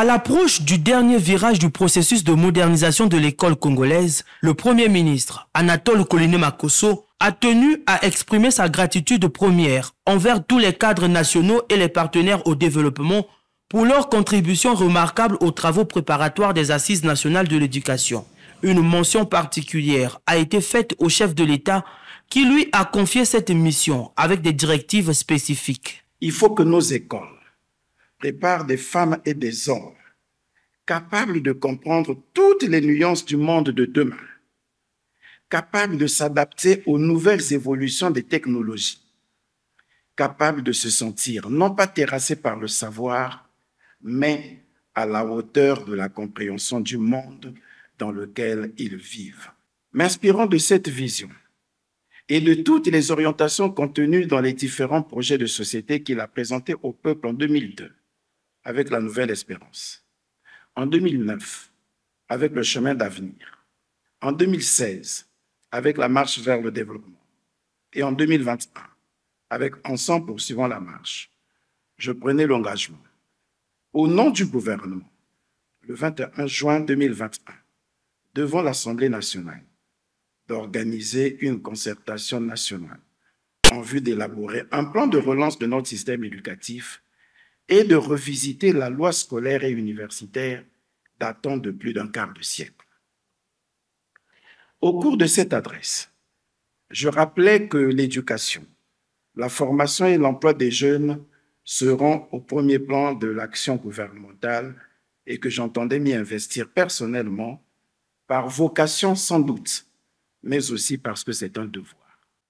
À l'approche du dernier virage du processus de modernisation de l'école congolaise, le Premier ministre, Anatole Coliné Makoso, a tenu à exprimer sa gratitude première envers tous les cadres nationaux et les partenaires au développement pour leur contribution remarquable aux travaux préparatoires des Assises nationales de l'éducation. Une mention particulière a été faite au chef de l'État qui lui a confié cette mission avec des directives spécifiques. Il faut que nos écoles prépare des femmes et des hommes capables de comprendre toutes les nuances du monde de demain, capables de s'adapter aux nouvelles évolutions des technologies, capables de se sentir non pas terrassés par le savoir, mais à la hauteur de la compréhension du monde dans lequel ils vivent. M'inspirant de cette vision et de toutes les orientations contenues dans les différents projets de société qu'il a présentés au peuple en 2002, avec la Nouvelle Espérance. En 2009, avec le chemin d'avenir. En 2016, avec la marche vers le développement. Et en 2021, avec Ensemble poursuivant la marche, je prenais l'engagement, au nom du gouvernement, le 21 juin 2021, devant l'Assemblée nationale, d'organiser une concertation nationale en vue d'élaborer un plan de relance de notre système éducatif et de revisiter la loi scolaire et universitaire datant de plus d'un quart de siècle. Au cours de cette adresse, je rappelais que l'éducation, la formation et l'emploi des jeunes seront au premier plan de l'action gouvernementale et que j'entendais m'y investir personnellement par vocation sans doute, mais aussi parce que c'est un devoir.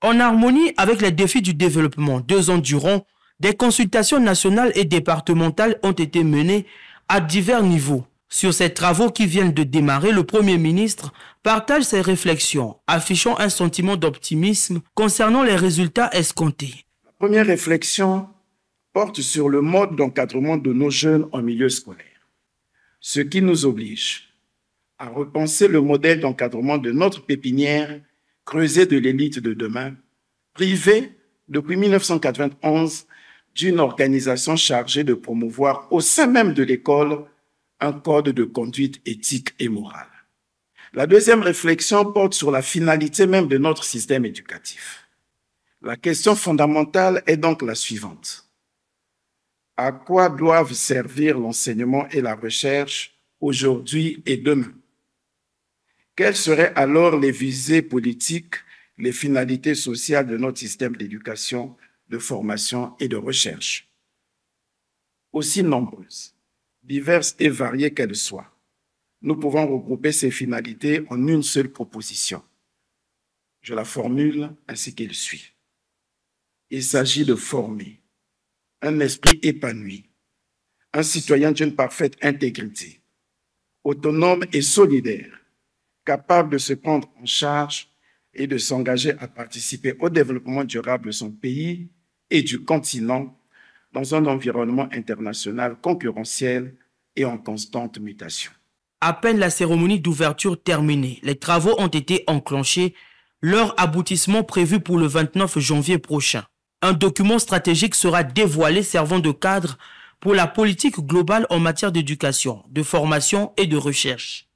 En harmonie avec les défis du développement deux ans durant, des consultations nationales et départementales ont été menées à divers niveaux. Sur ces travaux qui viennent de démarrer, le Premier ministre partage ses réflexions, affichant un sentiment d'optimisme concernant les résultats escomptés. La première réflexion porte sur le mode d'encadrement de nos jeunes en milieu scolaire, ce qui nous oblige à repenser le modèle d'encadrement de notre pépinière creusée de l'élite de demain, privée depuis 1991 d'une organisation chargée de promouvoir au sein même de l'école un code de conduite éthique et morale. La deuxième réflexion porte sur la finalité même de notre système éducatif. La question fondamentale est donc la suivante. À quoi doivent servir l'enseignement et la recherche aujourd'hui et demain Quelles seraient alors les visées politiques, les finalités sociales de notre système d'éducation de formation et de recherche. Aussi nombreuses, diverses et variées qu'elles soient, nous pouvons regrouper ces finalités en une seule proposition. Je la formule ainsi qu'elle suit. Il s'agit de former un esprit épanoui, un citoyen d'une parfaite intégrité, autonome et solidaire, capable de se prendre en charge et de s'engager à participer au développement durable de son pays et du continent dans un environnement international concurrentiel et en constante mutation. À peine la cérémonie d'ouverture terminée, les travaux ont été enclenchés, leur aboutissement prévu pour le 29 janvier prochain. Un document stratégique sera dévoilé servant de cadre pour la politique globale en matière d'éducation, de formation et de recherche.